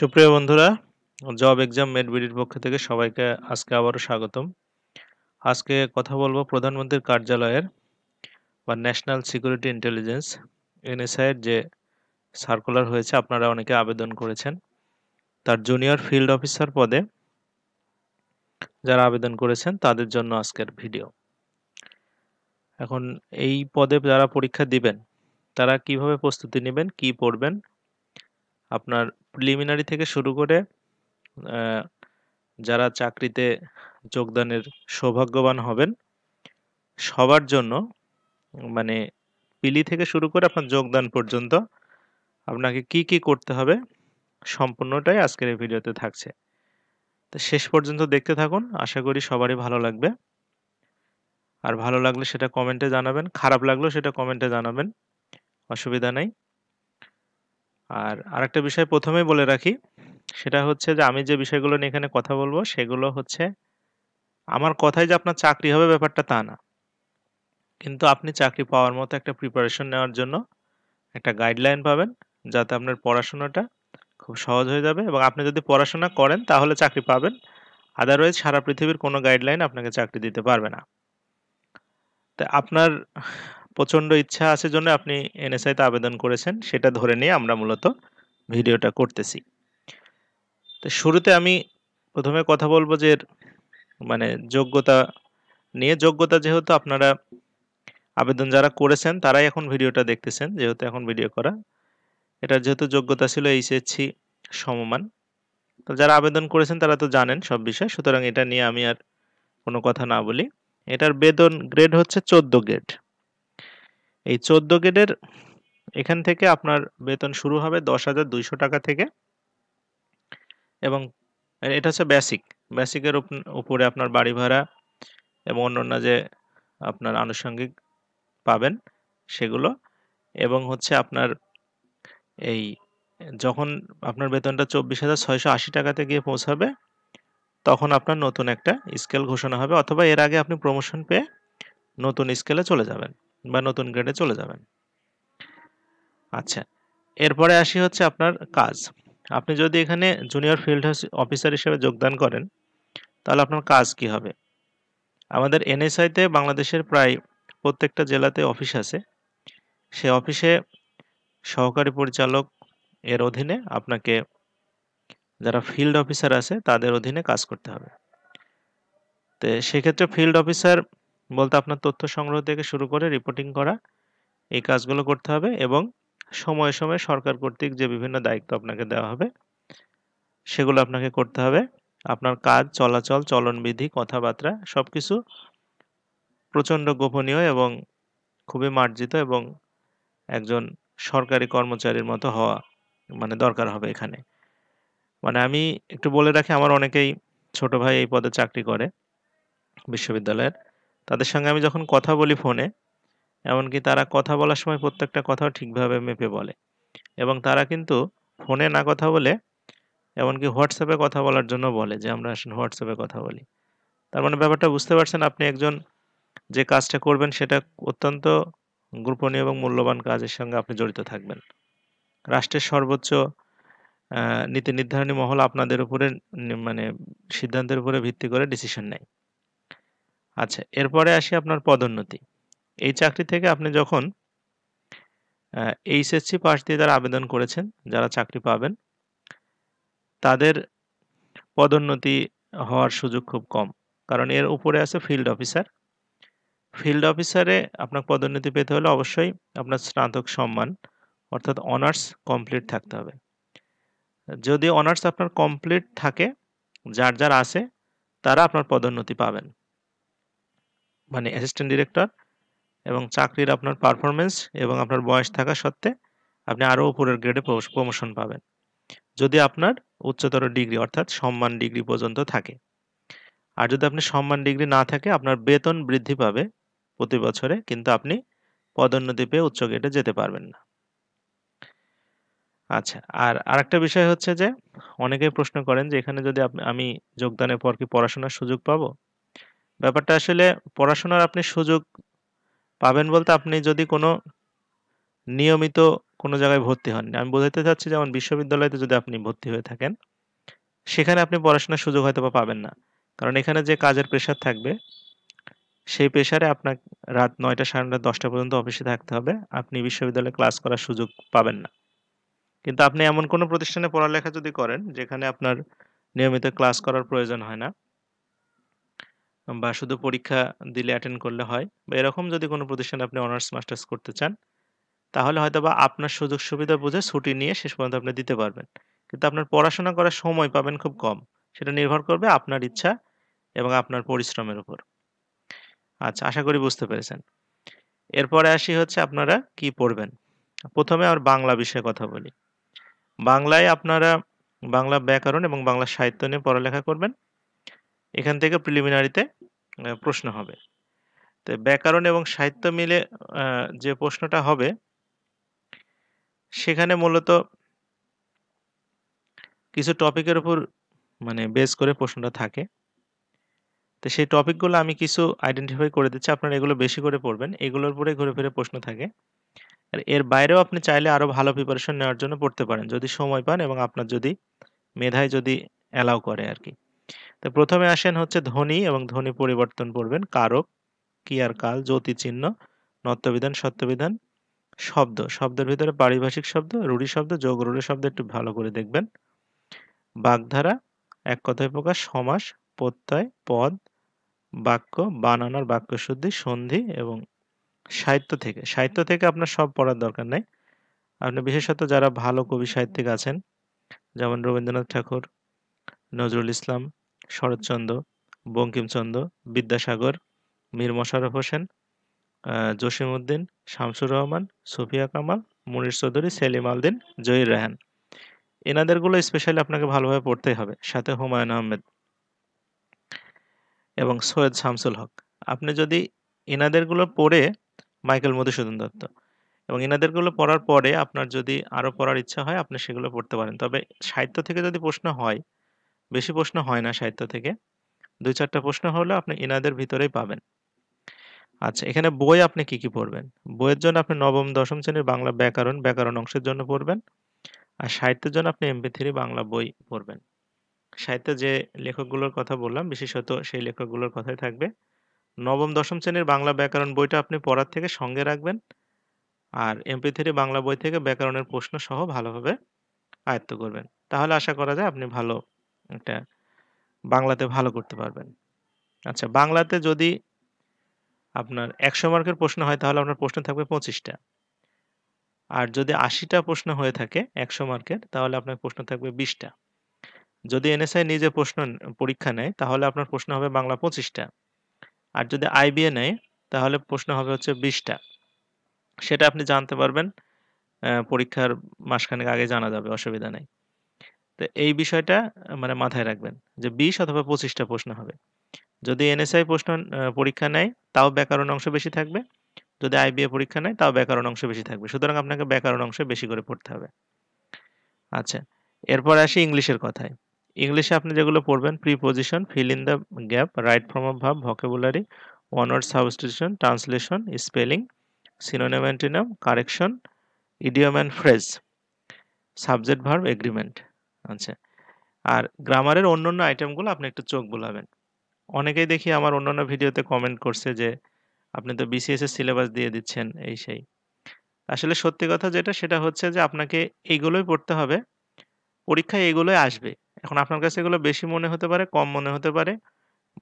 সুপ্রিয় বন্ধুরা job exam made বিডির পক্ষ থেকে সবাইকে আজকে আবারও স্বাগতম আজকে কথা বলবো প্রধানমন্ত্রীর কার্যালয়ের বা ন্যাশনাল সিকিউরিটি ইন্টেলিজেন্স এনএসআইয়ের যে সার্কুলার হয়েছে আপনারা অনেকে আবেদন করেছেন তার জুনিয়র ফিল্ড অফিসার পদে যারা আবেদন করেছেন তাদের জন্য আজকের ভিডিও এখন এই পদে যারা পরীক্ষা দিবেন তারা কিভাবে প্রস্তুতি নেবেন কি পড়বেন আপনার প্রিলিমিনারি থেকে শুরু করে যারা চাকরিতে যোগদানের সৌভাগ্যবান হবেন সবার জন্য মানে পিলি থেকে শুরু করে আপনার যোগদান পর্যন্ত আপনাকে কি কি করতে হবে সম্পূর্ণটাই আজকের এই ভিডিওতে থাকছে তো শেষ পর্যন্ত দেখতে থাকুন আশা করি সবারই ভালো লাগবে আর ভালো লাগলে সেটা কমেন্টে জানাবেন খারাপ লাগলেও সেটা কমেন্টে জানাবেন অসুবিধা নেই আর আরেকটা বিষয় প্রথমেই বলে রাখি সেটা হচ্ছে যে আমি যে বিষয়গুলো নিয়ে এখানে কথা বলবো সেগুলো হচ্ছে আমার কথায় যে আপনার চাকরি হবে ব্যাপারটা তা না কিন্তু আপনি চাকরি পাওয়ার মতো একটা প্রিপারেশন নেওয়ার জন্য একটা গাইডলাইন পাবেন যাতে আপনার পড়াশোনাটা খুব সহজ হয়ে যাবে এবং আপনি যদি পড়াশোনা করেন তাহলে চাকরি পাবেন আদারওয়াইজ সারা পৃথিবীর কোনো গাইডলাইন আপনাকে চাকরি দিতে পারবে না তা আপনার প্রচণ্ড ইচ্ছা আছে জন্য আপনি এনএসআইতে আবেদন করেছেন সেটা ধরে নিয়ে আমরা মূলত ভিডিওটা করতেছি তো শুরুতে আমি প্রথমে কথা বলবো যে মানে যোগ্যতা নিয়ে যোগ্যতা যেহেতু আপনারা আবেদন যারা করেছেন তারাই এখন ভিডিওটা দেখতেছেন যেহেতু এখন ভিডিও করা এটা যেহেতু যোগ্যতা ছিল এইচএসসি সমমান তো যারা আবেদন করেছেন তারা তো জানেন সব বিষয় সুতরাং এটা নিয়ে আমি আর কোনো কথা না বলি এটার বেতন গ্রেড হচ্ছে চোদ্দ গ্রেড এই চোদ্দ গ্রেডের এখান থেকে আপনার বেতন শুরু হবে দশ হাজার দুইশো টাকা থেকে এবং এটা হচ্ছে বেসিক বেসিকের উপরে আপনার বাড়ি ভাড়া এবং অন্যান্য যে আপনার আনুষঙ্গিক পাবেন সেগুলো এবং হচ্ছে আপনার এই যখন আপনার বেতনটা চব্বিশ হাজার ছয়শো আশি টাকাতে গিয়ে পৌঁছাবে তখন আপনার নতুন একটা স্কেল ঘোষণা হবে অথবা এর আগে আপনি প্রমোশন পেয়ে নতুন স্কেলে চলে যাবেন বা নতুন গ্রেডে চলে যাবেন আচ্ছা এরপরে আসি হচ্ছে আপনার কাজ আপনি যদি এখানে জুনিয়র ফিল্ড অফিসার হিসেবে যোগদান করেন তাহলে আপনার কাজ কি হবে আমাদের এনএসআইতে বাংলাদেশের প্রায় প্রত্যেকটা জেলাতে অফিস আছে সে অফিসে সহকারী পরিচালক এর অধীনে আপনাকে যারা ফিল্ড অফিসার আছে তাদের অধীনে কাজ করতে হবে তো সেক্ষেত্রে ফিল্ড অফিসার বলতে আপনার তথ্য সংগ্রহ থেকে শুরু করে রিপোর্টিং করা এই কাজগুলো করতে হবে এবং সময়ে সময়ে সরকার কর্তৃক যে বিভিন্ন দায়িত্ব আপনাকে দেওয়া হবে সেগুলো আপনাকে করতে হবে আপনার কাজ চলাচল চলনবিধি কথাবার্তা সব কিছু প্রচণ্ড গোপনীয় এবং খুবই মার্জিত এবং একজন সরকারি কর্মচারীর মতো হওয়া মানে দরকার হবে এখানে মানে আমি একটু বলে রাখি আমার অনেকেই ছোট ভাই এই পদে চাকরি করে বিশ্ববিদ্যালয়ের তাদের সঙ্গে আমি যখন কথা বলি ফোনে এমনকি তারা কথা বলার সময় প্রত্যেকটা কথাও ঠিকভাবে মেপে বলে এবং তারা কিন্তু ফোনে না কথা বলে এমনকি হোয়াটসঅ্যাপে কথা বলার জন্য বলে যে আমরা আসলে হোয়াটসঅ্যাপে কথা বলি তার মানে ব্যাপারটা বুঝতে পারছেন আপনি একজন যে কাজটা করবেন সেটা অত্যন্ত গোপনীয় এবং মূল্যবান কাজের সঙ্গে আপনি জড়িত থাকবেন রাষ্ট্রের সর্বোচ্চ নীতি নির্ধারণী মহল আপনাদের উপরে মানে সিদ্ধান্তের উপরে ভিত্তি করে ডিসিশন নেয় আচ্ছা এরপরে আসি আপনার পদোন্নতি এই চাকরি থেকে আপনি যখন এইচএসসি পাশ দিয়ে যারা আবেদন করেছেন যারা চাকরি পাবেন তাদের পদোন্নতি হওয়ার সুযোগ খুব কম কারণ এর উপরে আছে ফিল্ড অফিসার ফিল্ড অফিসারে আপনার পদোন্নতি পেতে হলে অবশ্যই আপনার স্নাতক সম্মান অর্থাৎ অনার্স কমপ্লিট থাকতে হবে যদি অনার্স আপনার কমপ্লিট থাকে যার যার আছে তারা আপনার পদোন্নতি পাবেন মানে অ্যাসিস্ট্যান্ট ডিরেক্টর এবং চাকরির আপনার পারফরমেন্স এবং আপনার বয়স থাকা সত্ত্বে আপনি আরও উপরের গ্রেডে প্রমোশন পাবেন যদি আপনার উচ্চতর ডিগ্রি অর্থাৎ সম্মান ডিগ্রি পর্যন্ত থাকে আর যদি আপনি সম্মান ডিগ্রি না থাকে আপনার বেতন বৃদ্ধি পাবে প্রতি বছরে কিন্তু আপনি পদোন্নতি পেয়ে উচ্চ গ্রেডে যেতে পারবেন না আচ্ছা আর আরেকটা বিষয় হচ্ছে যে অনেকেই প্রশ্ন করেন যে এখানে যদি আমি যোগদানের পর কি পড়াশোনার সুযোগ পাবো ব্যাপারটা আসলে পড়াশোনার আপনি সুযোগ পাবেন বলতে আপনি যদি কোনো নিয়মিত কোনো জায়গায় ভর্তি হন আমি বোঝাতে চাচ্ছি যেমন বিশ্ববিদ্যালয়তে যদি আপনি ভর্তি হয়ে থাকেন সেখানে আপনি পড়াশোনার সুযোগ হয়তো বা পাবেন না কারণ এখানে যে কাজের প্রেশার থাকবে সেই পেশারে আপনার রাত নয়টা সাড়ে নটা দশটা পর্যন্ত অফিসে থাকতে হবে আপনি বিশ্ববিদ্যালয়ে ক্লাস করার সুযোগ পাবেন না কিন্তু আপনি এমন কোনো প্রতিষ্ঠানে পড়ালেখা যদি করেন যেখানে আপনার নিয়মিত ক্লাস করার প্রয়োজন হয় না বা শুধু পরীক্ষা দিলে অ্যাটেন্ড করলে হয় বা এরকম যদি কোনো প্রতিষ্ঠানে আপনি অনার্স মাস্টার্স করতে চান তাহলে হয়তো বা আপনার সুযোগ সুবিধা বুঝে ছুটি নিয়ে শেষ পর্যন্ত আপনি দিতে পারবেন কিন্তু আপনার পড়াশোনা করার সময় পাবেন খুব কম সেটা নির্ভর করবে আপনার ইচ্ছা এবং আপনার পরিশ্রমের উপর আচ্ছা আশা করি বুঝতে পেরেছেন এরপরে আসি হচ্ছে আপনারা কি পড়বেন প্রথমে আর বাংলা বিষয়ে কথা বলি বাংলায় আপনারা বাংলা ব্যাকরণ এবং বাংলা সাহিত্য নিয়ে পড়ালেখা করবেন এখান থেকে প্রিলিমিনারিতে প্রশ্ন হবে তো ব্যাকরণ এবং সাহিত্য মিলে যে প্রশ্নটা হবে সেখানে মূলত কিছু টপিকের উপর মানে বেস করে প্রশ্নটা থাকে তো সেই টপিকগুলো আমি কিছু আইডেন্টিফাই করে দিচ্ছি আপনারা এগুলো বেশি করে পড়বেন এগুলোর উপরে ঘুরে ফিরে প্রশ্ন থাকে আর এর বাইরেও আপনি চাইলে আরও ভালো প্রিপারেশন নেওয়ার জন্য পড়তে পারেন যদি সময় পান এবং আপনার যদি মেধায় যদি অ্যালাউ করে আর কি তো প্রথমে আসেন হচ্ছে ধ্বনি এবং ধ্বনি পরিবর্তন পড়বেন কারক কি আর কাল জ্যোতি চিহ্ন নত্যবিধান সত্যবিধান শব্দ শব্দের ভিতরে পারিভাষিক শব্দ রুড়ি শব্দ যোগ রুড়ি শব্দ একটু ভালো করে দেখবেন বাগধারা এক কথায় প্রকাশ সমাস প্রত্যয় পদ বাক্য বানানোর বাক্য শুদ্ধি সন্ধি এবং সাহিত্য থেকে সাহিত্য থেকে আপনার সব পড়ার দরকার নেই আপনি বিশেষত যারা ভালো কবি সাহিত্যিক আছেন যেমন রবীন্দ্রনাথ ঠাকুর নজরুল ইসলাম শরৎচন্দ্র বঙ্কিমচন্দ্র বিদ্যাসাগর মীর মশারফ হোসেন জসিমউদ্দিন শামসুর রহমান সুফিয়া কামাল মনির চৌধুরী সেলিম আলদিন জহির রেহান এনাদেরগুলো স্পেশালি আপনাকে ভালোভাবে পড়তেই হবে সাথে হুমায়ুন আহমেদ এবং সৈয়দ শামসুল হক আপনি যদি এনাদেরগুলো পড়ে মাইকেল মধুসূদন দত্ত এবং এনাদেরগুলো পড়ার পরে আপনার যদি আরও পড়ার ইচ্ছা হয় আপনি সেগুলো পড়তে পারেন তবে সাহিত্য থেকে যদি প্রশ্ন হয় বেশি প্রশ্ন হয় না সাহিত্য থেকে দুই চারটা প্রশ্ন হলে আপনি এনাদের ভিতরেই পাবেন আচ্ছা এখানে বই আপনি কি কি পড়বেন বইয়ের জন্য আপনি নবম দশম শ্রেণীর বাংলা ব্যাকরণ ব্যাকরণ অংশের জন্য পড়বেন আর সাহিত্যের জন্য আপনি এমপি থ্রি বাংলা বই পড়বেন সাহিত্যে যে লেখকগুলোর কথা বললাম বিশেষত সেই লেখকগুলোর কথাই থাকবে নবম দশম শ্রেণীর বাংলা ব্যাকরণ বইটা আপনি পড়ার থেকে সঙ্গে রাখবেন আর এমপি থ্রি বাংলা বই থেকে ব্যাকরণের প্রশ্ন সহ ভালোভাবে আয়ত্ত করবেন তাহলে আশা করা যায় আপনি ভালো এটা বাংলাতে ভালো করতে পারবেন আচ্ছা বাংলাতে যদি আপনার একশো মার্কের প্রশ্ন হয় তাহলে আপনার প্রশ্ন থাকবে পঁচিশটা আর যদি আশিটা প্রশ্ন হয়ে থাকে একশো মার্কের তাহলে আপনার প্রশ্ন থাকবে বিশটা যদি এনএসআই নিজে প্রশ্ন পরীক্ষা নেয় তাহলে আপনার প্রশ্ন হবে বাংলা পঁচিশটা আর যদি আইবিএ নেয় তাহলে প্রশ্ন হবে হচ্ছে বিশটা সেটা আপনি জানতে পারবেন পরীক্ষার মাসখানেক আগে জানা যাবে অসুবিধা নেই তো এই বিষয়টা মানে মাথায় রাখবেন যে বিশ অথবা পঁচিশটা প্রশ্ন হবে যদি এনএসআই প্রশ্ন পরীক্ষা নেয় তাও ব্যাকরণ অংশ বেশি থাকবে যদি আইবিএ পরীক্ষা নেয় তাও ব্যাকরণ অংশ বেশি থাকবে সুতরাং আপনাকে ব্যাকরণ অংশ বেশি করে পড়তে হবে আচ্ছা এরপর আসি ইংলিশের কথায় ইংলিশে আপনি যেগুলো পড়বেন preposition fill in the gap right form of verb vocabulary one word substitution translation spelling synonym correction idiom and phrase subject verb agreement আচ্ছা আর গ্রামারের অন্য অন্য আইটেমগুলো আপনি একটু চোখ বোলাবেন অনেকেই দেখি আমার অন্য অন্য ভিডিওতে কমেন্ট করছে যে আপনি তো বিসিএস এর সিলেবাস দিয়ে দিচ্ছেন এই সেই আসলে সত্যি কথা যেটা সেটা হচ্ছে যে আপনাকে এইগুলোই পড়তে হবে পরীক্ষায় এগুলোই আসবে এখন আপনার কাছে এগুলো বেশি মনে হতে পারে কম মনে হতে পারে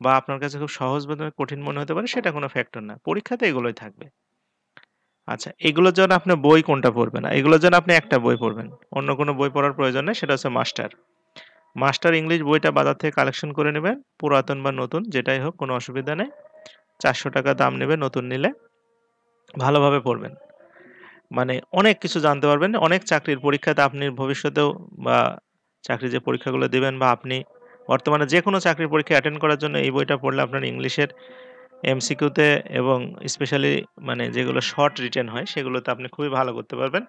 বা আপনার কাছে খুব সহজ বা কঠিন মনে হতে পারে সেটা কোনো ফ্যাক্টর না পরীক্ষাতে এগুলোই থাকবে আচ্ছা এগুলোর জন্য আপনি বই কোনটা পড়বেন এগুলোর জন্য আপনি একটা বই পড়বেন অন্য কোনো বই পড়ার প্রয়োজন নেই সেটা হচ্ছে মাস্টার মাস্টার ইংলিশ বইটা বাজার থেকে কালেকশন করে নেবেন পুরাতন বা নতুন যেটাই হোক কোনো অসুবিধা নেই চারশো টাকা দাম নেবে নতুন নিলে ভালোভাবে পড়বেন মানে অনেক কিছু জানতে পারবেন অনেক চাকরির পরীক্ষাতে আপনি ভবিষ্যতেও বা চাকরি যে পরীক্ষাগুলো দেবেন বা আপনি বর্তমানে যে কোনো চাকরির পরীক্ষা অ্যাটেন্ড করার জন্য এই বইটা পড়লে আপনার ইংলিশের এমসিকিউতে এবং স্পেশালি মানে যেগুলো শর্ট রিটার্ন হয় সেগুলোতে আপনি খুবই ভালো করতে পারবেন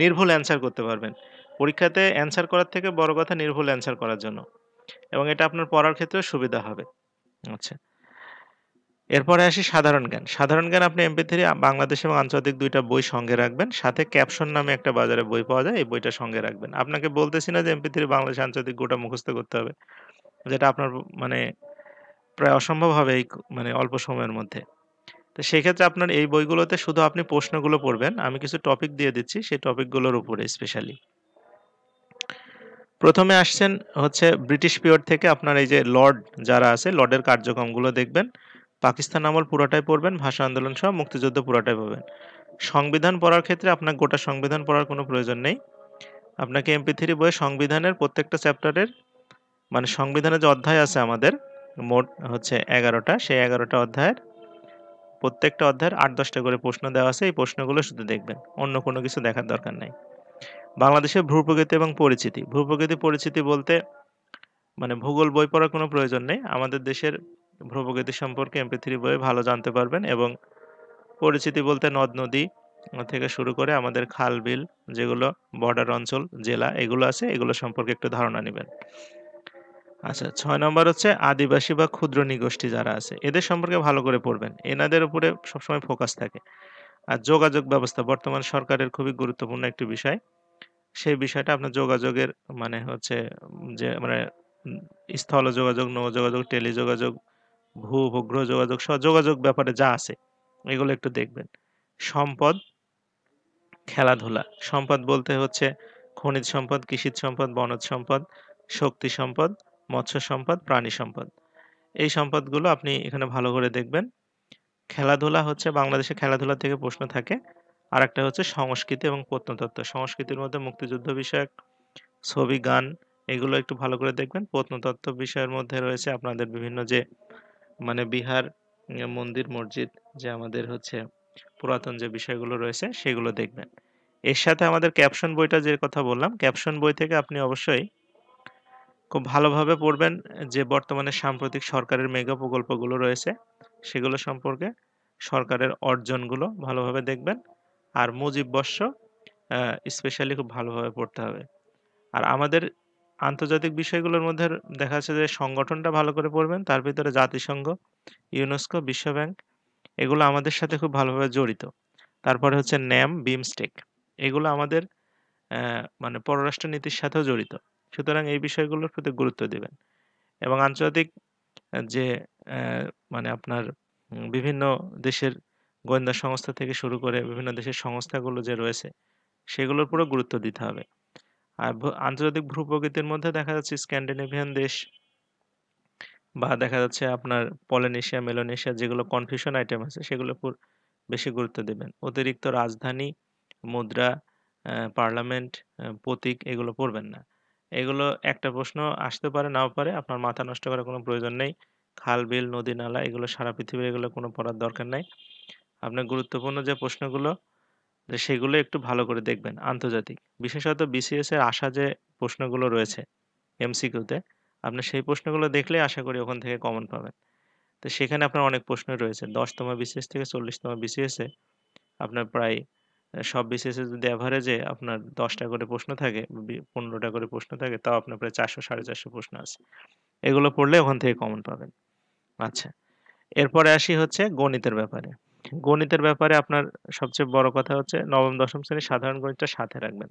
নির্ভুল অ্যান্সার করতে পারবেন পরীক্ষাতে অ্যান্সার করার থেকে বড় কথা নির্ভুল অ্যান্সার করার জন্য এবং এটা আপনার পড়ার ক্ষেত্রেও সুবিধা হবে আচ্ছা এরপরে আসি সাধারণ জ্ঞান সাধারণ জ্ঞান আপনি এমপি থ্রি বাংলাদেশ এবং আন্তর্জাতিক দুইটা বই সঙ্গে রাখবেন সাথে ক্যাপশন নামে একটা বাজারে বই পাওয়া যায় এই বইটা সঙ্গে রাখবেন আপনাকে বলতেছি না যে এমপি থ্রি বাংলাদেশ আন্তর্জাতিক গোটা মুখস্থ করতে হবে যেটা আপনার মানে প্রায় অসম্ভব হবে এই মানে অল্প সময়ের মধ্যে তো সেক্ষেত্রে আপনার এই বইগুলোতে শুধু আপনি প্রশ্নগুলো পড়বেন আমি কিছু টপিক দিয়ে দিচ্ছি সেই টপিকগুলোর উপরে স্পেশালি প্রথমে আসছেন হচ্ছে ব্রিটিশ পিরিয়ড থেকে আপনার এই যে লর্ড যারা আছে লর্ডের কার্যক্রমগুলো দেখবেন পাকিস্তান আমল পুরোটাই পড়বেন ভাষা আন্দোলন সহ মুক্তিযুদ্ধ পুরোটাই পড়বেন সংবিধান পড়ার ক্ষেত্রে আপনার গোটা সংবিধান পড়ার কোনো প্রয়োজন নেই আপনাকে এমপি থ্রি বইয়ে সংবিধানের প্রত্যেকটা চ্যাপ্টারের মানে সংবিধানের যে অধ্যায় আছে আমাদের মোট হচ্ছে এগারোটা সেই এগারোটা অধ্যায়ের প্রত্যেকটা অধ্যায়ের আট দশটা করে প্রশ্ন দেওয়া আছে এই প্রশ্নগুলো শুধু দেখবেন অন্য কোনো কিছু দেখার দরকার নাই বাংলাদেশের ভূপ্রকৃতি এবং পরিচিতি ভূপ্রকৃতি পরিচিতি বলতে মানে ভূগোল বই পড়ার কোনো প্রয়োজন নেই আমাদের দেশের ভূপ্রকৃতি সম্পর্কে এমপি থ্রি বইয়ে ভালো জানতে পারবেন এবং পরিচিতি বলতে নদ নদী থেকে শুরু করে আমাদের খাল বিল যেগুলো বর্ডার অঞ্চল জেলা এগুলো আছে এগুলো সম্পর্কে একটু ধারণা নেবেন আচ্ছা ছয় নম্বর হচ্ছে আদিবাসী বা ক্ষুদ্র নিগোষ্ঠী যারা আছে এদের সম্পর্কে ভালো করে পড়বেন এনাদের উপরে সবসময় ফোকাস থাকে আর যোগাযোগ ব্যবস্থা বর্তমান সরকারের খুবই গুরুত্বপূর্ণ একটি বিষয় সেই বিষয়টা আপনার যোগাযোগের মানে হচ্ছে যে মানে স্থল যোগাযোগ নৌ যোগাযোগ টেলি যোগাযোগ ভূ উপগ্রহ যোগাযোগ সহ যোগাযোগ ব্যাপারে যা আছে এগুলো একটু দেখবেন সম্পদ খেলাধুলা সম্পদ বলতে হচ্ছে খনিজ সম্পদ কৃষি সম্পদ বনজ সম্পদ শক্তি সম্পদ মৎস্য সম্পদ প্রাণী সম্পদ এই সম্পদগুলো আপনি এখানে ভালো করে দেখবেন খেলাধুলা হচ্ছে বাংলাদেশে খেলাধুলা থেকে প্রশ্ন থাকে আর একটা হচ্ছে সংস্কৃতি এবং প্রত্নতত্ত্ব সংস্কৃতির মধ্যে মুক্তিযুদ্ধ বিষয়ক ছবি গান এগুলো একটু ভালো করে দেখবেন প্রত্নতত্ত্ব বিষয়ের মধ্যে রয়েছে আপনাদের বিভিন্ন যে মানে বিহার মন্দির মসজিদ যে আমাদের হচ্ছে পুরাতন যে বিষয়গুলো রয়েছে সেগুলো দেখবেন এর সাথে আমাদের ক্যাপশন বইটা যে কথা বললাম ক্যাপশন বই থেকে আপনি অবশ্যই খুব ভালোভাবে পড়বেন যে বর্তমানে সাম্প্রতিক সরকারের মেগা প্রকল্পগুলো রয়েছে সেগুলো সম্পর্কে সরকারের অর্জনগুলো ভালোভাবে দেখবেন আর মুজিব বর্ষ স্পেশালি খুব ভালোভাবে পড়তে হবে আর আমাদের আন্তর্জাতিক বিষয়গুলোর মধ্যে দেখা যাচ্ছে যে সংগঠনটা ভালো করে পড়বেন তার ভিতরে জাতিসংঘ ইউনেস্কো বিশ্বব্যাংক এগুলো আমাদের সাথে খুব ভালোভাবে জড়িত তারপরে হচ্ছে ন্যাম বিমস্টেক এগুলো আমাদের মানে পররাষ্ট্র নীতির সাথেও জড়িত সুতরাং এই বিষয়গুলোর প্রতি গুরুত্ব দেবেন এবং আন্তর্জাতিক যে মানে আপনার বিভিন্ন দেশের গোয়েন্দা সংস্থা থেকে শুরু করে বিভিন্ন দেশের সংস্থাগুলো যে রয়েছে সেগুলোর পুরো গুরুত্ব দিতে হবে আর আন্তর্জাতিক ভূপ্রকৃতির মধ্যে দেখা যাচ্ছে স্ক্যান্ডিনেভিয়ান দেশ বা দেখা যাচ্ছে আপনার পলিনেশিয়া মেলোনেশিয়া যেগুলো কনফিউশন আইটেম আছে সেগুলোর উপর বেশি গুরুত্ব দেবেন অতিরিক্ত রাজধানী মুদ্রা পার্লামেন্ট প্রতীক এগুলো পড়বেন না এগুলো একটা প্রশ্ন আসতে পারে নাও পারে আপনার মাথা নষ্ট করার কোনো প্রয়োজন নেই খাল বিল নদী নালা এগুলো সারা পৃথিবীর এগুলো কোনো পড়ার দরকার নাই আপনার গুরুত্বপূর্ণ যে প্রশ্নগুলো সেগুলো একটু ভালো করে দেখবেন আন্তর্জাতিক বিশেষত বিসিএস এর আসা যে প্রশ্নগুলো রয়েছে এমসিকিউতে আপনি সেই প্রশ্নগুলো দেখলে আশা করি ওখান থেকে কমন পাবেন তো সেখানে আপনার অনেক প্রশ্ন রয়েছে দশতম বিসিএস থেকে চল্লিশতম বিসিএসে আপনার প্রায় সব বিসিএসে যদি অ্যাভারেজে আপনার দশটা করে প্রশ্ন থাকে পনেরোটা করে প্রশ্ন থাকে তাও আপনার প্রায় চারশো সাড়ে চারশো প্রশ্ন আছে এগুলো পড়লে ওখান থেকে কমন পাবেন আচ্ছা এরপরে আসি হচ্ছে গণিতের ব্যাপারে গণিতের ব্যাপারে আপনার সবচেয়ে বড় কথা হচ্ছে নবম দশম শ্রেণীর সাধারণ গণিতটা সাথে রাখবেন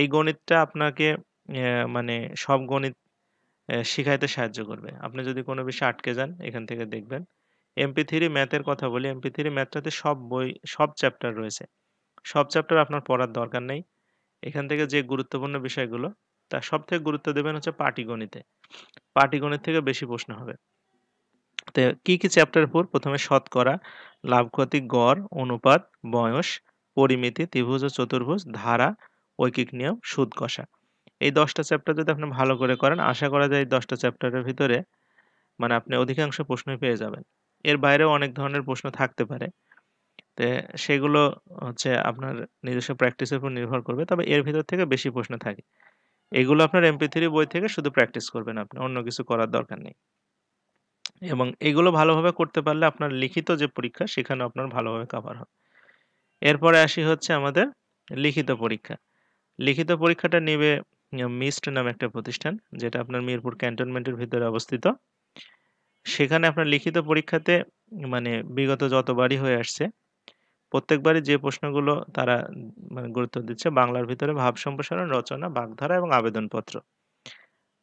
এই গণিতটা আপনাকে মানে সব গণিত শিখাইতে সাহায্য করবে আপনি যদি কোনো বিষয়ে আটকে যান এখান থেকে দেখবেন এমপি থ্রি ম্যাথের কথা বলি এমপি থ্রি ম্যাথটাতে সব বই সব চ্যাপ্টার রয়েছে সব চ্যাপ্টার আপনার পড়ার দরকার নেই এখান থেকে যে গুরুত্বপূর্ণ বিষয়গুলো তার সব থেকে গুরুত্ব দেবেন হচ্ছে পাটিগণিতে পাটিগণিত থেকে বেশি প্রশ্ন হবে তো কী কী চ্যাপ্টার উপর প্রথমে শতকরা লাভ ক্ষতি গড় অনুপাত বয়স পরিমিতি ত্রিভুজ ও চতুর্ভুজ ধারা ঐকিক নিয়ম সুদ কষা এই দশটা চ্যাপ্টার যদি আপনি ভালো করে করেন আশা করা যায় এই দশটা চ্যাপ্টারের ভিতরে মানে আপনি অধিকাংশ প্রশ্নই পেয়ে যাবেন এর বাইরেও অনেক ধরনের প্রশ্ন থাকতে পারে তে সেগুলো হচ্ছে আপনার নিজস্ব প্র্যাকটিসের উপর নির্ভর করবে তবে এর ভিতর থেকে বেশি প্রশ্ন থাকে এগুলো আপনার এমপি থ্রি বই থেকে শুধু প্র্যাকটিস করবেন আপনি অন্য কিছু করার দরকার নেই এবং এগুলো ভালোভাবে করতে পারলে আপনার লিখিত যে পরীক্ষা সেখানে আপনার ভালোভাবে কাভার হবে এরপরে আসি হচ্ছে আমাদের লিখিত পরীক্ষা লিখিত পরীক্ষাটা নেবে মিস্ট নামে একটা প্রতিষ্ঠান যেটা আপনার মিরপুর ক্যান্টনমেন্টের ভিতরে অবস্থিত সেখানে আপনার লিখিত পরীক্ষাতে মানে বিগত যতবারই হয়ে আসছে প্রত্যেকবারই যে প্রশ্নগুলো তারা মানে গুরুত্ব দিচ্ছে বাংলার ভিতরে ভাব সম্প্রসারণ রচনা বাগধারা এবং আবেদনপত্র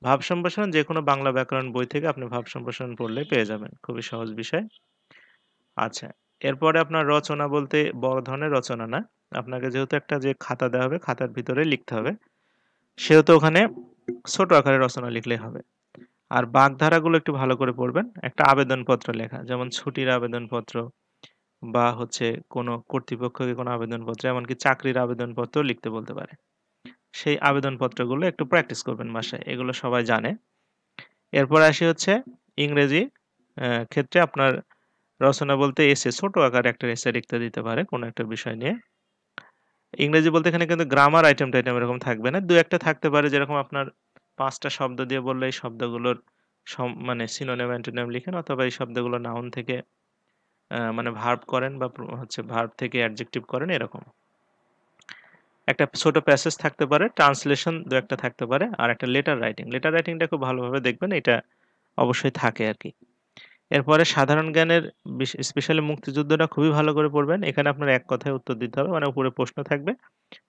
ভাব সম্প্রসারণ যে কোনো বাংলা ব্যাকরণ বই থেকে আপনি ভাব সম্প্রসারণ পড়লে পেয়ে যাবেন খুবই সহজ বিষয় আচ্ছা এরপরে আপনার রচনা বলতে বড় ধরনের রচনা না আপনাকে যেহেতু একটা যে খাতা দেওয়া হবে খাতার ভিতরে লিখতে হবে সেহেতু ওখানে ছোট আকারে রচনা লিখলে হবে আর বাগধারাগুলো একটু ভালো করে পড়বেন একটা আবেদনপত্র লেখা যেমন ছুটির আবেদনপত্র বা হচ্ছে কোনো কর্তৃপক্ষকে কোনো আবেদনপত্র এমনকি চাকরির আবেদনপত্র লিখতে বলতে পারে সেই আবেদনপত্রগুলো একটু প্র্যাকটিস করবেন বাসায় এগুলো সবাই জানে এরপর আসি হচ্ছে ইংরেজি ক্ষেত্রে আপনার রচনা বলতে এসে ছোট আকার একটা এসে লিখতে দিতে পারে কোনো একটা বিষয় নিয়ে ইংরেজি বলতে এখানে কিন্তু গ্রামার আইটেম টাইটেম এরকম থাকবে না দু একটা থাকতে পারে যেরকম আপনার পাঁচটা শব্দ দিয়ে বললে এই শব্দগুলোর মানে সিনোনেম অ্যান্টোনেম লিখেন অথবা এই শব্দগুলো নাউন থেকে মানে ভার্ব করেন বা হচ্ছে ভার্ব থেকে অ্যাডজেক্টিভ করেন এরকম একটা ছোট প্যাসেজ থাকতে পারে ট্রান্সলেশন দু একটা থাকতে পারে আর একটা লেটার রাইটিং লেটার রাইটিংটা খুব ভালোভাবে দেখবেন এটা অবশ্যই থাকে আর কি এরপরে সাধারণ জ্ঞানের স্পেশালি মুক্তিযুদ্ধটা খুবই ভালো করে পড়বেন এখানে আপনার এক কথায় উত্তর দিতে হবে মানে উপরে প্রশ্ন থাকবে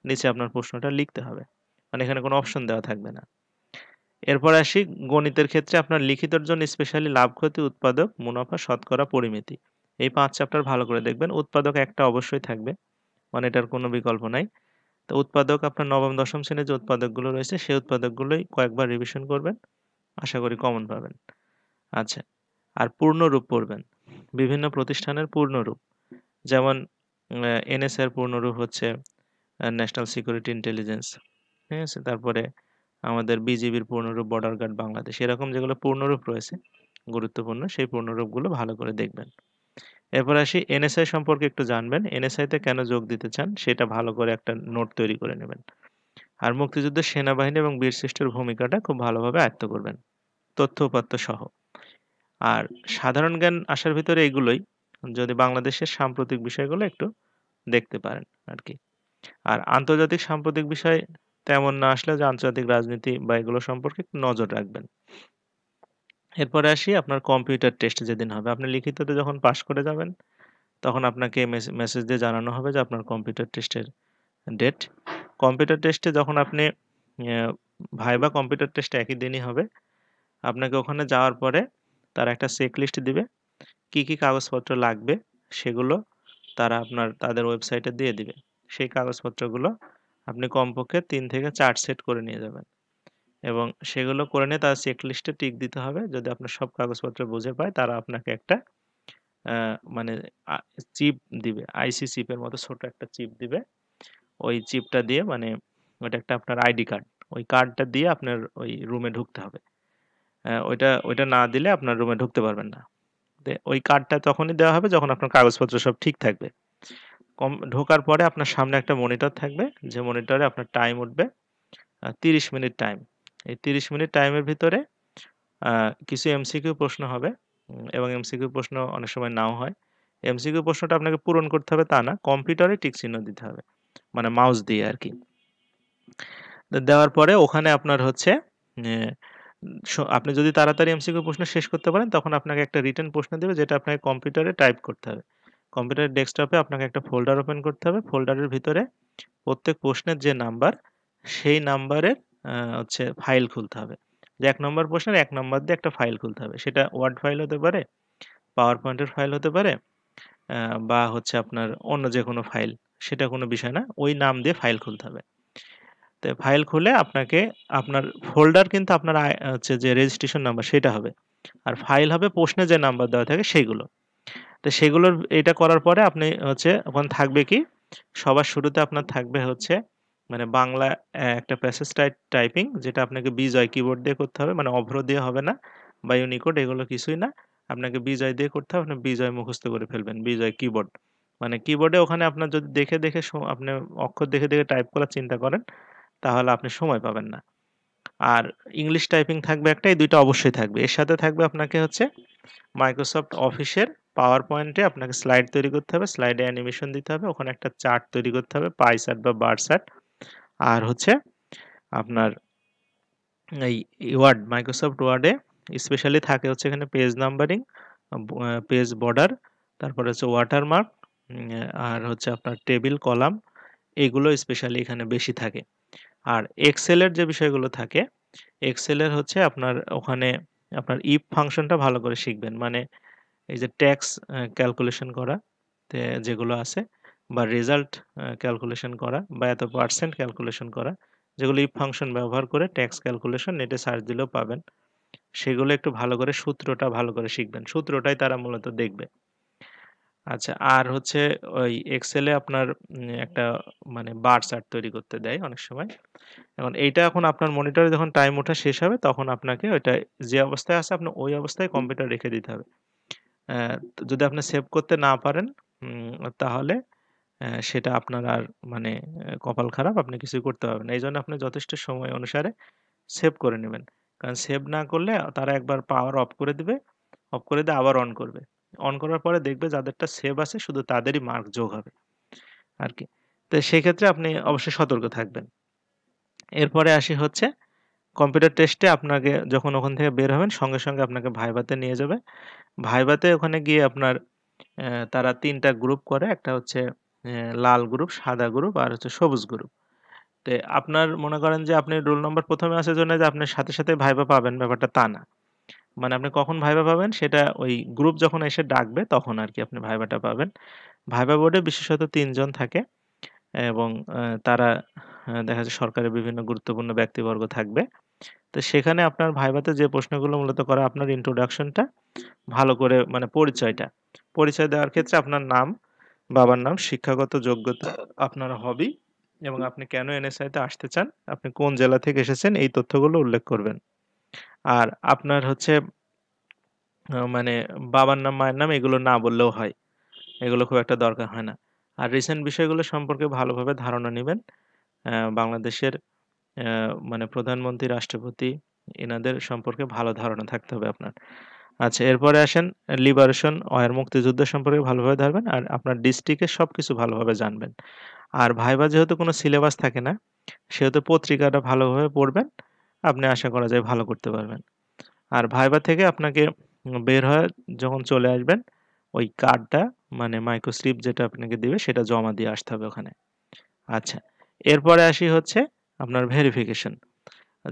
নিচে আপনার প্রশ্নটা লিখতে হবে মানে এখানে কোনো অপশন দেওয়া থাকবে না এরপর আসি গণিতের ক্ষেত্রে আপনার লিখিতর জন্য স্পেশালি লাভ ক্ষতি উৎপাদক মুনাফা শতকরা পরিমিতি এই পাঁচ চ্যাপ্টার ভালো করে দেখবেন উৎপাদক একটা অবশ্যই থাকবে মানে এটার কোনো বিকল্প নাই তো উৎপাদক আপনার নবম দশম শ্রেণীর যে উৎপাদকগুলো রয়েছে সেই উৎপাদকগুলোই কয়েকবার রিভিশন করবেন আশা করি কমন পাবেন আচ্ছা আর পূর্ণরূপ পড়বেন বিভিন্ন প্রতিষ্ঠানের পূর্ণরূপ যেমন এনএসএর পূর্ণরূপ হচ্ছে ন্যাশনাল সিকিউরিটি ইন্টেলিজেন্স ঠিক আছে তারপরে আমাদের বিজিবির পূর্ণরূপ বর্ডার গার্ড বাংলাদেশ এরকম যেগুলো পূর্ণরূপ রয়েছে গুরুত্বপূর্ণ সেই পূর্ণরূপগুলো ভালো করে দেখবেন এরপর আসি এনএসআই সম্পর্কে একটু জানবেন এনএসআইতে কেন যোগ দিতে চান সেটা ভালো করে একটা নোট তৈরি করে নেবেন আর মুক্তিযুদ্ধের সেনাবাহিনী এবং বীর শ্রেষ্ঠের ভূমিকাটা খুব ভালোভাবে আয়ত্ত করবেন তথ্য উপাত্ত সহ আর সাধারণ জ্ঞান আসার ভিতরে এগুলোই যদি বাংলাদেশের সাম্প্রতিক বিষয়গুলো একটু দেখতে পারেন আর কি আর আন্তর্জাতিক সাম্প্রতিক বিষয় তেমন না আসলে যে আন্তর্জাতিক রাজনীতি বা এগুলো সম্পর্কে নজর রাখবেন এরপরে আসি আপনার কম্পিউটার টেস্ট যেদিন হবে আপনি লিখিততে যখন পাশ করে যাবেন তখন আপনাকে মেসেজ দিয়ে জানানো হবে যে আপনার কম্পিউটার টেস্টের ডেট কম্পিউটার টেস্টে যখন আপনি ভাইবা কম্পিউটার টেস্ট একই দিনই হবে আপনাকে ওখানে যাওয়ার পরে তারা একটা চেক লিস্ট দিবে কি কি কাগজপত্র লাগবে সেগুলো তারা আপনার তাদের ওয়েবসাইটে দিয়ে দিবে সেই কাগজপত্রগুলো আপনি কমপক্ষে তিন থেকে চার সেট করে নিয়ে যাবেন এবং সেগুলো করে নিয়ে তার চেকলিস্টে টিক দিতে হবে যদি আপনার সব কাগজপত্র বুঝে পায় তারা আপনাকে একটা মানে চিপ দিবে আইসি চিপের মতো ছোট একটা চিপ দিবে ওই চিপটা দিয়ে মানে ওটা একটা আপনার আইডি কার্ড ওই কার্ডটা দিয়ে আপনার ওই রুমে ঢুকতে হবে ওইটা ওইটা না দিলে আপনার রুমে ঢুকতে পারবেন না ওই কার্ডটা তখনই দেওয়া হবে যখন আপনার কাগজপত্র সব ঠিক থাকবে কম ঢোকার পরে আপনার সামনে একটা মনিটর থাকবে যে মনিটরে আপনার টাইম উঠবে তিরিশ মিনিট টাইম এই তিরিশ মিনিট টাইমের ভিতরে কিছু এমসিকিউ প্রশ্ন হবে এবং এমসিকিউ প্রশ্ন অনেক সময় নাও হয় এমসিকিউ প্রশ্নটা আপনাকে পূরণ করতে হবে তা না কম্পিউটারে টিক চিহ্ন দিতে হবে মানে মাউস দিয়ে আর কি দেওয়ার পরে ওখানে আপনার হচ্ছে আপনি যদি তাড়াতাড়ি এমসিকিউ প্রশ্ন শেষ করতে পারেন তখন আপনাকে একটা রিটার্ন প্রশ্ন দেবে যেটা আপনাকে কম্পিউটারে টাইপ করতে হবে কম্পিউটারের ডেস্কটপে আপনাকে একটা ফোল্ডার ওপেন করতে হবে ফোল্ডারের ভিতরে প্রত্যেক প্রশ্নের যে নাম্বার সেই নাম্বারের হচ্ছে ফাইল খুলতে হবে যে এক নম্বর প্রশ্নের এক নম্বর দিয়ে একটা ফাইল খুলতে হবে সেটা ওয়ার্ড ফাইল হতে পারে পাওয়ার পয়েন্টের ফাইল হতে পারে বা হচ্ছে আপনার অন্য যে কোনো ফাইল সেটা কোনো বিষয় না ওই নাম দিয়ে ফাইল খুলতে হবে তো ফাইল খুলে আপনাকে আপনার ফোল্ডার কিন্তু আপনার হচ্ছে যে রেজিস্ট্রেশন নাম্বার সেটা হবে আর ফাইল হবে প্রশ্নে যে নাম্বার দেওয়া থাকে সেইগুলো তো সেগুলোর এটা করার পরে আপনি হচ্ছে ওখানে থাকবে কি সবার শুরুতে আপনার থাকবে হচ্ছে মানে বাংলা একটা প্যাসেজ টাইপ টাইপিং যেটা আপনাকে বিজয় কিবোর্ড দিয়ে করতে হবে মানে অভ্র দিয়ে হবে না বা ইউনিকোড এগুলো কিছুই না আপনাকে বিজয় দিয়ে করতে হবে আপনি বিজয় মুখস্থ করে ফেলবেন বিজয় কিবোর্ড মানে কিবোর্ডে ওখানে আপনার যদি দেখে দেখে আপনি অক্ষর দেখে দেখে টাইপ করার চিন্তা করেন তাহলে আপনি সময় পাবেন না আর ইংলিশ টাইপিং থাকবে একটা এই দুইটা অবশ্যই থাকবে এর সাথে থাকবে আপনাকে হচ্ছে মাইক্রোসফট অফিসের পাওয়ার পয়েন্টে আপনাকে স্লাইড তৈরি করতে হবে স্লাইডে অ্যানিমেশন দিতে হবে ওখানে একটা চার্ট তৈরি করতে হবে পাই চার্ট বা বার চার্ট আর হচ্ছে আপনার এই ওয়ার্ড মাইক্রোসফট ওয়ার্ডে স্পেশালি থাকে হচ্ছে এখানে পেজ নাম্বারিং পেজ বর্ডার তারপর হচ্ছে ওয়াটারমার্ক আর হচ্ছে আপনার টেবিল কলাম এগুলো স্পেশালি এখানে বেশি থাকে আর এক্সেলের যে বিষয়গুলো থাকে এক্সেলের হচ্ছে আপনার ওখানে আপনার ইফ ফাংশনটা ভালো করে শিখবেন মানে এই যে ট্যাক্স ক্যালকুলেশন করা যেগুলো আছে বা রেজাল্ট ক্যালকুলেশন করা বা এত পার্সেন্ট ক্যালকুলেশন করা যেগুলো ইফ ফাংশন ব্যবহার করে ট্যাক্স ক্যালকুলেশন নেটে সার্চ দিলেও পাবেন সেগুলো একটু ভালো করে সূত্রটা ভালো করে শিখবেন সূত্রটাই তারা মূলত দেখবে আচ্ছা আর হচ্ছে ওই এক্সেলে আপনার একটা মানে বার চার্ট তৈরি করতে দেয় অনেক সময় এখন এইটা এখন আপনার মনিটরে যখন টাইম ওঠা শেষ হবে তখন আপনাকে ওইটা যে অবস্থায় আছে আপনি ওই অবস্থায় কম্পিউটার রেখে দিতে হবে যদি আপনি সেভ করতে না পারেন তাহলে সেটা আপনার আর মানে কপাল খারাপ আপনি কিছুই করতে পারবেন এই জন্য আপনি যথেষ্ট সময় অনুসারে সেভ করে নেবেন কারণ সেভ না করলে তারা একবার পাওয়ার অফ করে দেবে অফ করে দিয়ে আবার অন করবে অন করার পরে দেখবে যাদেরটা সেভ আছে শুধু তাদেরই মার্ক যোগ হবে আর কি তো সেক্ষেত্রে আপনি অবশ্যই সতর্ক থাকবেন এরপরে আসি হচ্ছে কম্পিউটার টেস্টে আপনাকে যখন ওখান থেকে বের হবেন সঙ্গে সঙ্গে আপনাকে ভাইভাতে নিয়ে যাবে ভাইভাতে ওখানে গিয়ে আপনার তারা তিনটা গ্রুপ করে একটা হচ্ছে লাল গ্রুপ সাদা গ্রুপ আর হচ্ছে সবুজ গ্রুপ তো আপনার মনে করেন যে আপনি রোল নম্বর প্রথমে আসার জন্য যে আপনার সাথে সাথে ভাইবা পাবেন ব্যাপারটা তা না মানে আপনি কখন ভাইবা পাবেন সেটা ওই গ্রুপ যখন এসে ডাকবে তখন আর কি আপনি ভাইবাটা পাবেন ভাইবা বোর্ডে বিশেষত তিনজন থাকে এবং তারা দেখা যাচ্ছে সরকারের বিভিন্ন গুরুত্বপূর্ণ ব্যক্তিবর্গ থাকবে তো সেখানে আপনার ভাইভাতে যে প্রশ্নগুলো মূলত করা আপনার ইন্ট্রোডাকশনটা ভালো করে মানে পরিচয়টা পরিচয় দেওয়ার ক্ষেত্রে আপনার নাম বাবার নাম শিক্ষাগত যোগ্যতা আপনার হবি এবং আপনি কেন এনএসআইতে আসতে চান আপনি কোন জেলা থেকে এসেছেন এই তথ্যগুলো উল্লেখ করবেন আর আপনার হচ্ছে মানে বাবার নাম মায়ের নাম এগুলো না বললেও হয় এগুলো খুব একটা দরকার হয় না আর রিসেন্ট বিষয়গুলো সম্পর্কে ভালোভাবে ধারণা নেবেন বাংলাদেশের মানে প্রধানমন্ত্রী রাষ্ট্রপতি এনাদের সম্পর্কে ভালো ধারণা থাকতে হবে আপনার আচ্ছা এরপরে আসেন লিবারেশন ওয়ের মুক্তিযুদ্ধ সম্পর্কে ভালোভাবে ধরবেন আর আপনার ডিস্ট্রিক্টে সব কিছু ভালোভাবে জানবেন আর ভাইবা যেহেতু কোনো সিলেবাস থাকে না সেহেতু পত্রিকাটা ভালোভাবে পড়বেন আপনি আশা করা যায় ভালো করতে পারবেন আর ভাইবা থেকে আপনাকে বের হয়ে যখন চলে আসবেন ওই কার্ডটা মানে মাইক্রোস্লিপ যেটা আপনাকে দিবে সেটা জমা দিয়ে আসতে হবে ওখানে আচ্ছা এরপরে আসি হচ্ছে আপনার ভেরিফিকেশন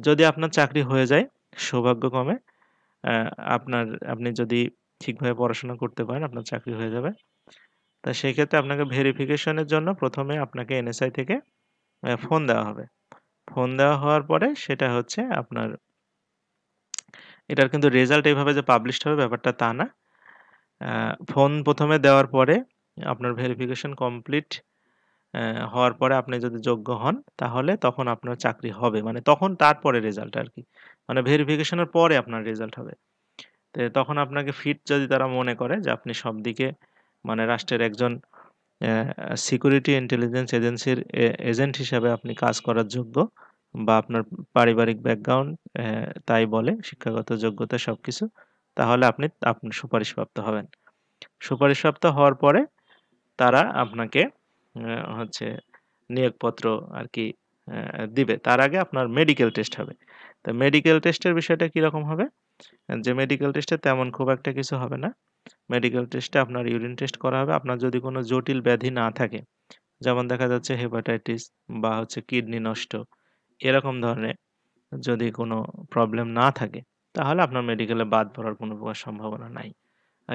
যদি আপনার চাকরি হয়ে যায় সৌভাগ্যক্রমে আপনার আপনি যদি ঠিকভাবে পড়াশোনা করতে পারেন আপনার চাকরি হয়ে যাবে তা সেক্ষেত্রে আপনাকে ভেরিফিকেশনের জন্য প্রথমে আপনাকে এনএসআই থেকে ফোন দেওয়া হবে ফোন দেওয়া হওয়ার পরে সেটা হচ্ছে আপনার এটার কিন্তু রেজাল্ট এইভাবে যে পাবলিশড হবে ব্যাপারটা তা না ফোন প্রথমে দেওয়ার পরে আপনার ভেরিফিকেশন কমপ্লিট হওয়ার পরে আপনি যদি যোগ্য হন তাহলে তখন আপনার চাকরি হবে মানে তখন তারপরে রেজাল্ট আর কি মানে ভেরিফিকেশনের পরে আপনার রেজাল্ট হবে তো তখন আপনাকে ফিট যদি তারা মনে করে যে আপনি সব দিকে মানে রাষ্ট্রের একজন সিকিউরিটি ইন্টেলিজেন্স এজেন্সির এজেন্ট হিসাবে আপনি কাজ করার যোগ্য বা আপনার পারিবারিক ব্যাকগ্রাউন্ড তাই বলে শিক্ষাগত যোগ্যতা সব কিছু তাহলে আপনি আপনি সুপারিশপ্রাপ্ত হবেন সুপারিশপ্রাপ্ত হওয়ার পরে তারা আপনাকে হচ্ছে নিয়োগপত্র আর কি দিবে তার আগে আপনার মেডিকেল টেস্ট হবে তো মেডিকেল টেস্টের বিষয়টা কীরকম হবে যে মেডিকেল টেস্টে তেমন খুব একটা কিছু হবে না মেডিকেল টেস্টে আপনার ইউরিন টেস্ট করা হবে আপনার যদি কোনো জটিল ব্যাধি না থাকে যেমন দেখা যাচ্ছে হেপাটাইটিস বা হচ্ছে কিডনি নষ্ট এরকম ধরনের যদি কোনো প্রবলেম না থাকে তাহলে আপনার মেডিকেলে বাদ পড়ার কোনো প্রকার সম্ভাবনা নাই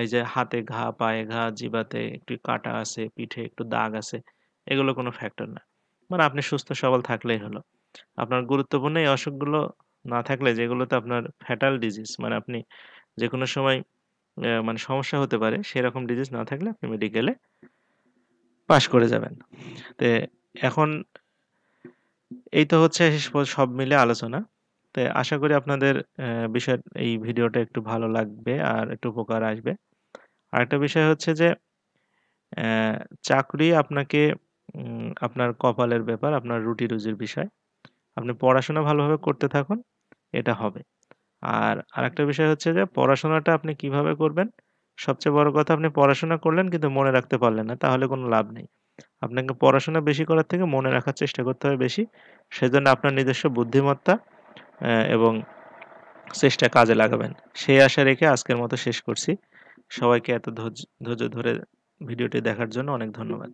এই যে হাতে ঘা পায়ে ঘা জিবাতে একটু কাটা আছে পিঠে একটু দাগ আছে এগুলো কোনো ফ্যাক্টর না মানে আপনি সুস্থ সবল থাকলেই হলো আপনার গুরুত্বপূর্ণ এই অসুখগুলো না থাকলে যেগুলোতে আপনার ফ্যাটাল ডিজিজ মানে আপনি যে কোনো সময় মানে সমস্যা হতে পারে সেরকম ডিজিজ না থাকলে আপনি মেডিকেলে পাশ করে যাবেন তো এখন এই তো হচ্ছে সব মিলে আলোচনা তো আশা করি আপনাদের বিষয় এই ভিডিওটা একটু ভালো লাগবে আর একটু উপকার আসবে আরেকটা বিষয় হচ্ছে যে চাকরি আপনাকে আপনার কপালের ব্যাপার আপনার রুটি রুজির বিষয় আপনি পড়াশোনা ভালোভাবে করতে থাকুন এটা হবে আর আরেকটা বিষয় হচ্ছে যে পড়াশোনাটা আপনি কিভাবে করবেন সবচেয়ে বড় কথা আপনি পড়াশোনা করলেন কিন্তু মনে রাখতে পারলেন না তাহলে কোনো লাভ নেই আপনাকে পড়াশোনা বেশি করার থেকে মনে রাখার চেষ্টা করতে হবে বেশি সেজন্য আপনার নিজস্ব বুদ্ধিমত্তা এবং চেষ্টা কাজে লাগাবেন সেই আশা রেখে আজকের মতো শেষ করছি সবাইকে এত ধৈর্য ধরে ভিডিওটি দেখার জন্য অনেক ধন্যবাদ